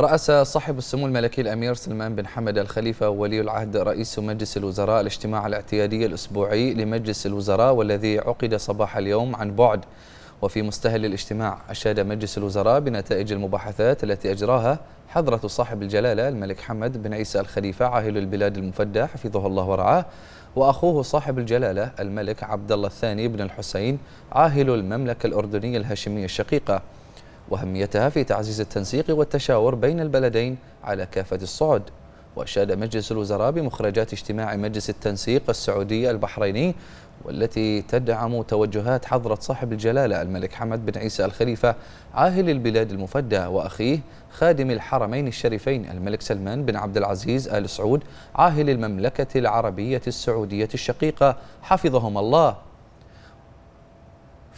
رأس صاحب السمو الملكي الأمير سلمان بن حمد الخليفة ولي العهد رئيس مجلس الوزراء الاجتماع الاعتيادي الأسبوعي لمجلس الوزراء والذي عقد صباح اليوم عن بعد وفي مستهل الاجتماع أشاد مجلس الوزراء بنتائج المباحثات التي أجراها حضرة صاحب الجلالة الملك حمد بن عيسى الخليفة عاهل البلاد المفدى حفظه الله ورعاه وأخوه صاحب الجلالة الملك عبد الله الثاني بن الحسين عاهل المملكة الأردنية الهاشمية الشقيقة وأهميتها في تعزيز التنسيق والتشاور بين البلدين على كافة الصعد وأشاد مجلس الوزراء بمخرجات اجتماع مجلس التنسيق السعودي البحريني والتي تدعم توجهات حضرة صاحب الجلالة الملك حمد بن عيسى الخليفة عاهل البلاد المفدى وأخيه خادم الحرمين الشريفين الملك سلمان بن عبد العزيز آل سعود عاهل المملكة العربية السعودية الشقيقة حفظهم الله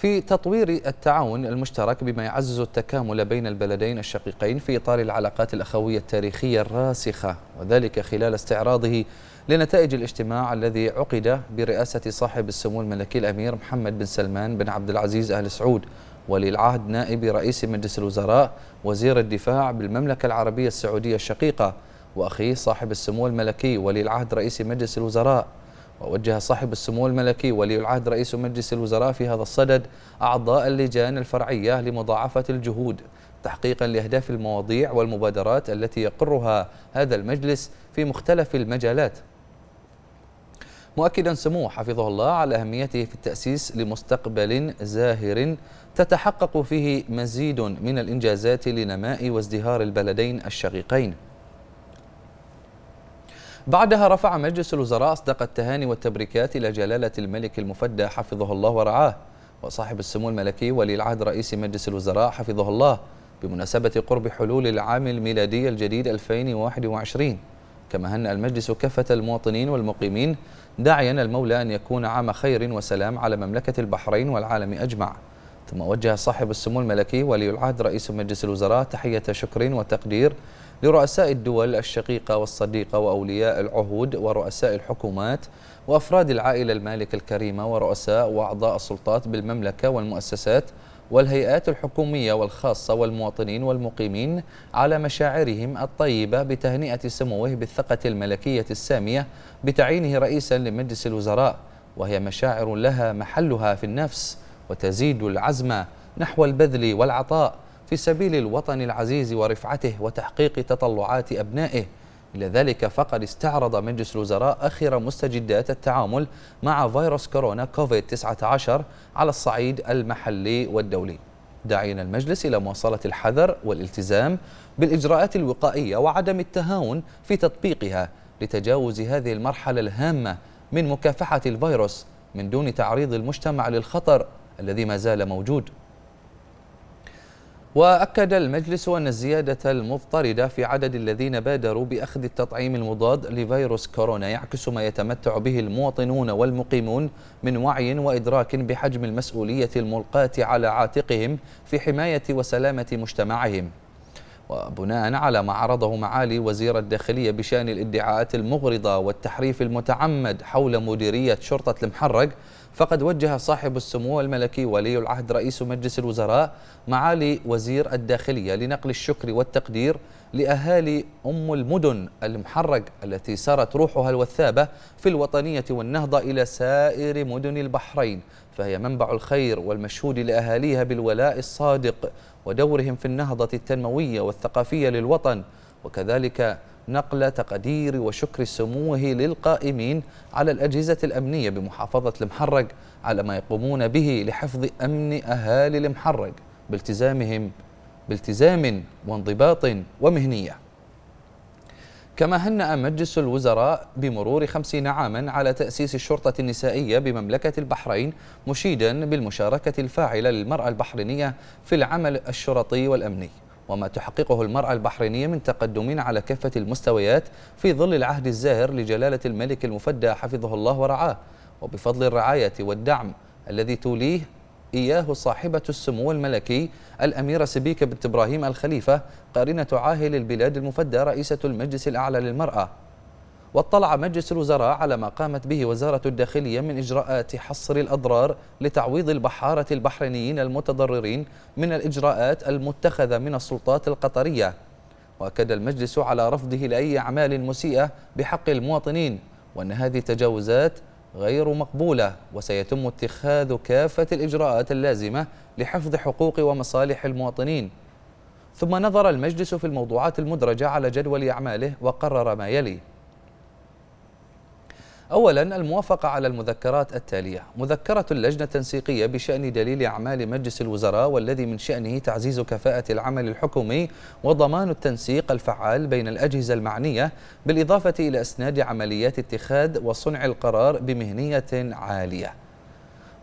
في تطوير التعاون المشترك بما يعزز التكامل بين البلدين الشقيقين في إطار العلاقات الأخوية التاريخية الراسخة وذلك خلال استعراضه لنتائج الاجتماع الذي عقد برئاسة صاحب السمو الملكي الأمير محمد بن سلمان بن عبد العزيز آل سعود ولي العهد نائب رئيس مجلس الوزراء وزير الدفاع بالمملكة العربية السعودية الشقيقة وأخيه صاحب السمو الملكي ولي العهد رئيس مجلس الوزراء ووجه صاحب السمو الملكي ولي العهد رئيس مجلس الوزراء في هذا الصدد أعضاء اللجان الفرعية لمضاعفة الجهود تحقيقا لأهداف المواضيع والمبادرات التي يقرها هذا المجلس في مختلف المجالات مؤكدا سموه حفظه الله على أهميته في التأسيس لمستقبل زاهر تتحقق فيه مزيد من الإنجازات لنماء وازدهار البلدين الشقيقين بعدها رفع مجلس الوزراء أصدق التهاني والتبريكات إلى جلالة الملك المفدى حفظه الله ورعاه وصاحب السمو الملكي ولي العهد رئيس مجلس الوزراء حفظه الله بمناسبة قرب حلول العام الميلادي الجديد 2021 كما هنأ المجلس كافة المواطنين والمقيمين داعيا المولى أن يكون عام خير وسلام على مملكة البحرين والعالم أجمع ثم وجه صاحب السمو الملكي ولي العهد رئيس مجلس الوزراء تحية شكر وتقدير لرؤساء الدول الشقيقة والصديقة وأولياء العهود ورؤساء الحكومات وأفراد العائلة المالكة الكريمة ورؤساء وأعضاء السلطات بالمملكة والمؤسسات والهيئات الحكومية والخاصة والمواطنين والمقيمين على مشاعرهم الطيبة بتهنئة سموه بالثقة الملكية السامية بتعيينه رئيسا لمجلس الوزراء وهي مشاعر لها محلها في النفس وتزيد العزم نحو البذل والعطاء في سبيل الوطن العزيز ورفعته وتحقيق تطلعات أبنائه إلى ذلك فقد استعرض مجلس الوزراء آخر مستجدات التعامل مع فيروس كورونا كوفيد-19 على الصعيد المحلي والدولي داعين المجلس إلى مواصلة الحذر والالتزام بالإجراءات الوقائية وعدم التهاون في تطبيقها لتجاوز هذه المرحلة الهامة من مكافحة الفيروس من دون تعريض المجتمع للخطر الذي ما زال موجود وأكد المجلس أن الزيادة المضطردة في عدد الذين بادروا بأخذ التطعيم المضاد لفيروس كورونا يعكس ما يتمتع به المواطنون والمقيمون من وعي وإدراك بحجم المسؤولية الملقاة على عاتقهم في حماية وسلامة مجتمعهم وبناء على ما عرضه معالي وزير الداخلية بشأن الادعاءات المغرضة والتحريف المتعمد حول مديرية شرطة المحرق فقد وجه صاحب السمو الملكي ولي العهد رئيس مجلس الوزراء معالي وزير الداخلية لنقل الشكر والتقدير لأهالي أم المدن المحرق التي سارت روحها الوثابة في الوطنية والنهضة إلى سائر مدن البحرين فهي منبع الخير والمشهود لأهاليها بالولاء الصادق ودورهم في النهضة التنموية والثقافية للوطن وكذلك نقل تقدير وشكر سموه للقائمين على الأجهزة الأمنية بمحافظة المحرق على ما يقومون به لحفظ أمن أهالي المحرق بالتزامهم بالتزام وانضباط ومهنية كما هنأ مجلس الوزراء بمرور خمسين عاما على تأسيس الشرطة النسائية بمملكة البحرين مشيدا بالمشاركة الفاعلة للمرأة البحرينية في العمل الشرطي والأمني وما تحققه المرأة البحرينية من تقدم على كافة المستويات في ظل العهد الزاهر لجلالة الملك المفدى حفظه الله ورعاه وبفضل الرعاية والدعم الذي توليه إياه صاحبة السمو الملكي الأميرة سبيكة بنت إبراهيم الخليفة قارنة عاهل البلاد المفدى رئيسة المجلس الأعلى للمرأة واطلع مجلس الوزراء على ما قامت به وزارة الداخلية من إجراءات حصر الأضرار لتعويض البحارة البحرينيين المتضررين من الإجراءات المتخذة من السلطات القطرية وأكد المجلس على رفضه لأي أعمال مسيئة بحق المواطنين وأن هذه التجاوزات غير مقبولة وسيتم اتخاذ كافة الإجراءات اللازمة لحفظ حقوق ومصالح المواطنين ثم نظر المجلس في الموضوعات المدرجة على جدول أعماله وقرر ما يلي أولا الموافقة على المذكرات التالية مذكرة اللجنة التنسيقية بشأن دليل أعمال مجلس الوزراء والذي من شأنه تعزيز كفاءة العمل الحكومي وضمان التنسيق الفعال بين الأجهزة المعنية بالإضافة إلى إسناد عمليات اتخاذ وصنع القرار بمهنية عالية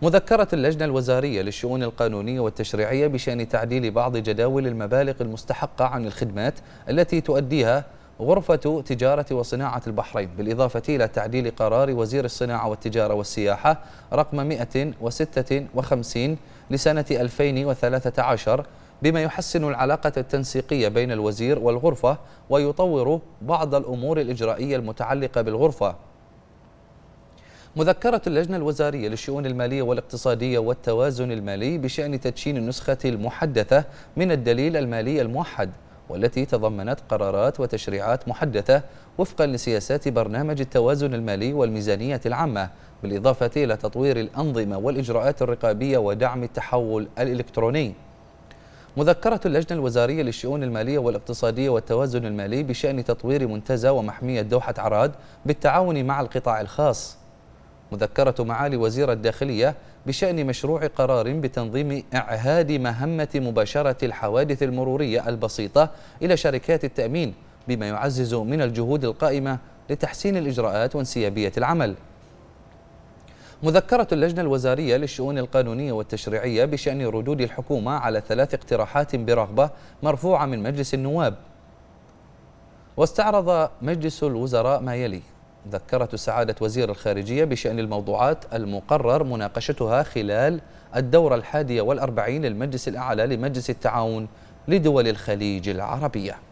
مذكرة اللجنة الوزارية للشؤون القانونية والتشريعية بشأن تعديل بعض جداول المبالغ المستحقة عن الخدمات التي تؤديها غرفة تجارة وصناعة البحرين بالإضافة إلى تعديل قرار وزير الصناعة والتجارة والسياحة رقم 156 لسنة 2013 بما يحسن العلاقة التنسيقية بين الوزير والغرفة ويطور بعض الأمور الإجرائية المتعلقة بالغرفة مذكرة اللجنة الوزارية للشؤون المالية والاقتصادية والتوازن المالي بشأن تدشين النسخة المحدثة من الدليل المالي الموحد والتي تضمنت قرارات وتشريعات محدثة وفقا لسياسات برنامج التوازن المالي والميزانية العامة بالإضافة إلى تطوير الأنظمة والإجراءات الرقابية ودعم التحول الإلكتروني مذكرة اللجنة الوزارية للشؤون المالية والاقتصادية والتوازن المالي بشأن تطوير منتزه ومحمية دوحة عراد بالتعاون مع القطاع الخاص مذكرة معالي وزير الداخلية بشأن مشروع قرار بتنظيم إعهاد مهمة مباشرة الحوادث المرورية البسيطة إلى شركات التأمين بما يعزز من الجهود القائمة لتحسين الإجراءات وانسيابية العمل مذكرة اللجنة الوزارية للشؤون القانونية والتشريعية بشأن ردود الحكومة على ثلاث اقتراحات برغبة مرفوعة من مجلس النواب واستعرض مجلس الوزراء ما يلي ذكرت سعادة وزير الخارجية بشأن الموضوعات المقرر مناقشتها خلال الدورة الحادية والأربعين للمجلس الأعلى لمجلس التعاون لدول الخليج العربية